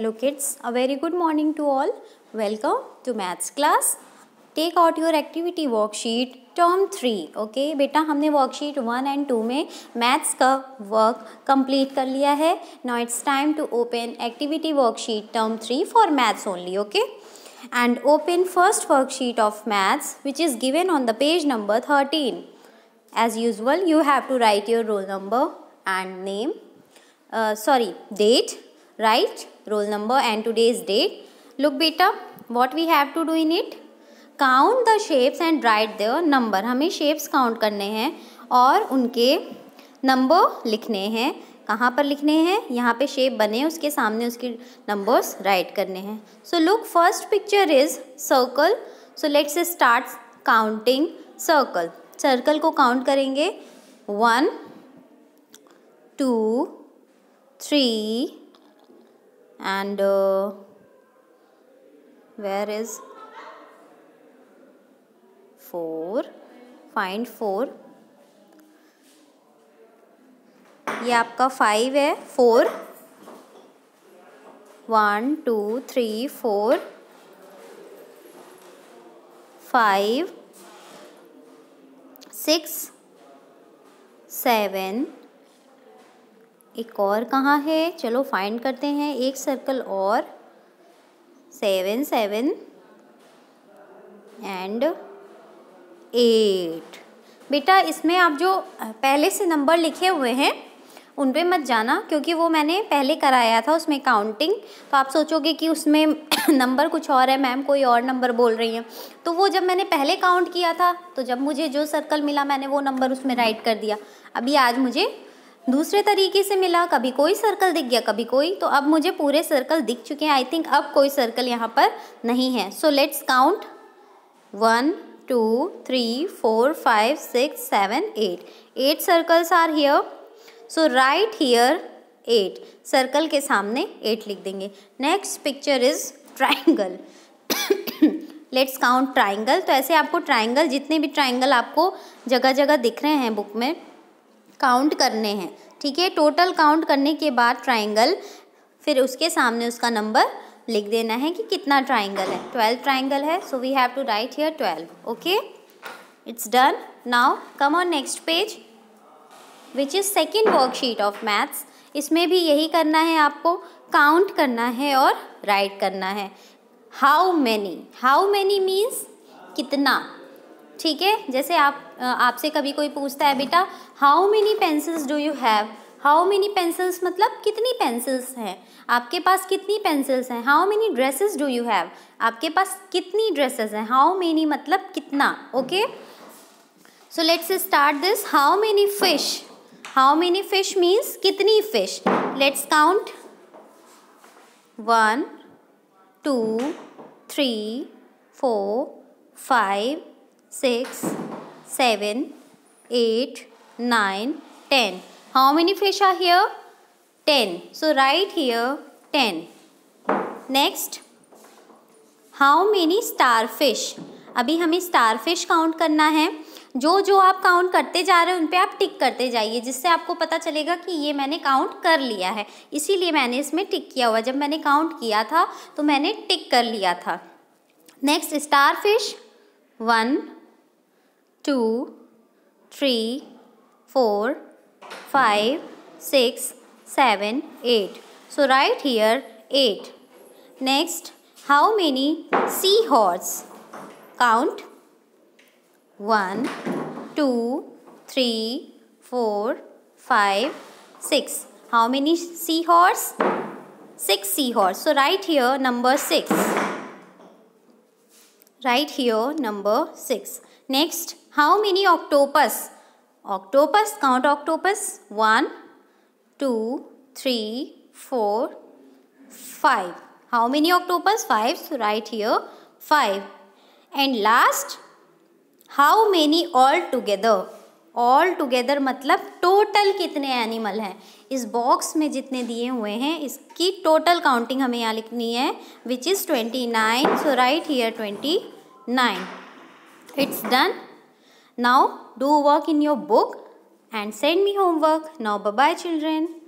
Hello kids, a very good morning to all. Welcome to maths class. Take out your activity worksheet term 3. Okay, beta humne worksheet 1 and 2 mein maths ka work complete kar liya Now it's time to open activity worksheet term 3 for maths only. Okay, and open first worksheet of maths which is given on the page number 13. As usual, you have to write your roll number and name, uh, sorry, date write roll number and today's date. Look beta, what we have to do in it? Count the shapes and write their number. हमें shapes count करने हैं और उनके number लिखने हैं कहाँ पर लिखने हैं यहाँ पे शेप बने उसके सामने उसके नंबर्स राइट करने हैं so look first picture is circle so let's start counting circle circle को काउंट करेंगे one two three and uh, where is 4 find 4 ये आपका फाइव है four one two three four five six seven एक और कहाँ है चलो फाइंड करते हैं एक सर्कल और सेवन सेवन एंड एट बेटा इसमें आप जो पहले से नंबर लिखे हुए हैं उन पर मत जाना क्योंकि वो मैंने पहले कराया था उसमें काउंटिंग तो आप सोचोगे कि उसमें नंबर कुछ और है मैम कोई और नंबर बोल रही हैं तो वो जब मैंने पहले काउंट किया था तो जब मुझे जो सर्कल मिला मैंने वो नंबर उसमें राइट कर दिया अभी आज मुझे दूसरे तरीके से मिला कभी कोई सर्कल दिख गया कभी कोई तो अब मुझे पूरे सर्कल दिख चुके हैं आई थिंक अब कोई सर्कल यहाँ पर नहीं है so let's count one two three four five six seven eight eight circles are here so write here eight circle के सामने एट लिख देंगे next picture is triangle let's count triangle तो ऐसे आपको ट्राइंगल जितने भी ट्राइंगल आपको जगह जगह दिख रहे हैं बुक में काउंट करने हैं ठीक है टोटल काउंट करने के बाद ट्राइंगल फिर उसके सामने उसका नंबर लिख देना है कि कितना ट्राइंगल है ट्वेल्व ट्राइंगल है so we have to write here twelve okay it's done now come on next page which is second worksheet of maths इसमें भी यही करना है आपको काउंट करना है और राइट करना है how many how many means कितना ठीक है जैसे आप आपसे कभी कोई पूछता है बेटा how many pencils do you have how many pencils मतलब कितनी पेंसिल्स हैं आपके पास कितनी पेंसिल्स हैं how many dresses do you have आपके पास कितनी ड्रेसेस हैं हाउ मेनी मतलब कितना okay so let's start this how many fish how many fish means कितनी fish let's count one two three four five seven eight nine ten how many fish are here ten so write here ten next how many starfish अभी हमें star fish count करना है जो जो आप count करते जा रहे हो उन पे आप टिक करते जाइए जिससे आपको पता चलेगा कि ये मैंने काउंट कर लिया है इसीलिए मैंने इसमें टिक किया हुआ जब मैंने काउंट किया था तो मैंने टिक कर लिया था next starfish one two, three, four, five, six, seven, eight. So right here 8. Next, how many seahorse? Count One, two, three, four, five, six. How many seahorse? 6 seahorse. So right here number 6. Right here number 6. Next, how many octopus octopus count octopus one two three four five how many octopus five right here five and last how many all together all together मतलब total कितने animal हैं इस box में जितने दिए हुए हैं इसकी टोटल काउंटिंग हमें यहाँ लिखनी है which is twenty nine so write here twenty nine it's done Now do work in your book and send me homework. Now bye bye children.